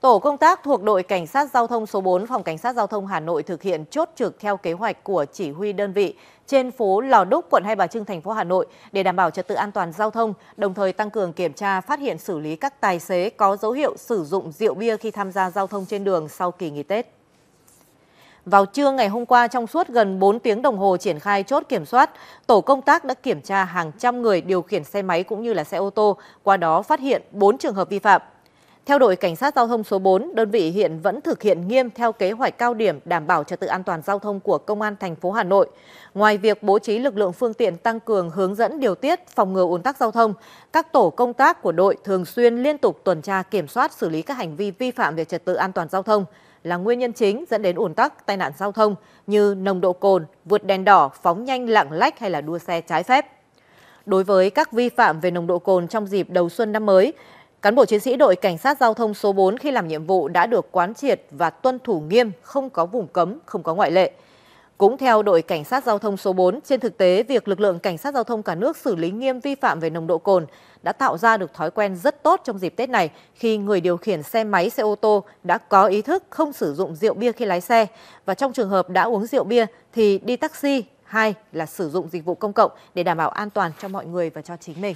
tổ công tác thuộc đội cảnh sát giao thông số 4 phòng cảnh sát giao thông hà nội thực hiện chốt trực theo kế hoạch của chỉ huy đơn vị trên phố lò đúc quận hai bà trưng thành phố hà nội để đảm bảo trật tự an toàn giao thông đồng thời tăng cường kiểm tra phát hiện xử lý các tài xế có dấu hiệu sử dụng rượu bia khi tham gia giao thông trên đường sau kỳ nghỉ tết vào trưa ngày hôm qua, trong suốt gần 4 tiếng đồng hồ triển khai chốt kiểm soát, tổ công tác đã kiểm tra hàng trăm người điều khiển xe máy cũng như là xe ô tô, qua đó phát hiện 4 trường hợp vi phạm theo đội cảnh sát giao thông số bốn đơn vị hiện vẫn thực hiện nghiêm theo kế hoạch cao điểm đảm bảo trật tự an toàn giao thông của công an thành phố hà nội ngoài việc bố trí lực lượng phương tiện tăng cường hướng dẫn điều tiết phòng ngừa ồn tắc giao thông các tổ công tác của đội thường xuyên liên tục tuần tra kiểm soát xử lý các hành vi vi phạm về trật tự an toàn giao thông là nguyên nhân chính dẫn đến ủn tắc tai nạn giao thông như nồng độ cồn vượt đèn đỏ phóng nhanh lạng lách hay là đua xe trái phép đối với các vi phạm về nồng độ cồn trong dịp đầu xuân năm mới cán bộ chiến sĩ đội cảnh sát giao thông số bốn khi làm nhiệm vụ đã được quán triệt và tuân thủ nghiêm không có vùng cấm không có ngoại lệ cũng theo đội cảnh sát giao thông số 4, trên thực tế, việc lực lượng cảnh sát giao thông cả nước xử lý nghiêm vi phạm về nồng độ cồn đã tạo ra được thói quen rất tốt trong dịp Tết này khi người điều khiển xe máy, xe ô tô đã có ý thức không sử dụng rượu bia khi lái xe. Và trong trường hợp đã uống rượu bia thì đi taxi, hay là sử dụng dịch vụ công cộng để đảm bảo an toàn cho mọi người và cho chính mình.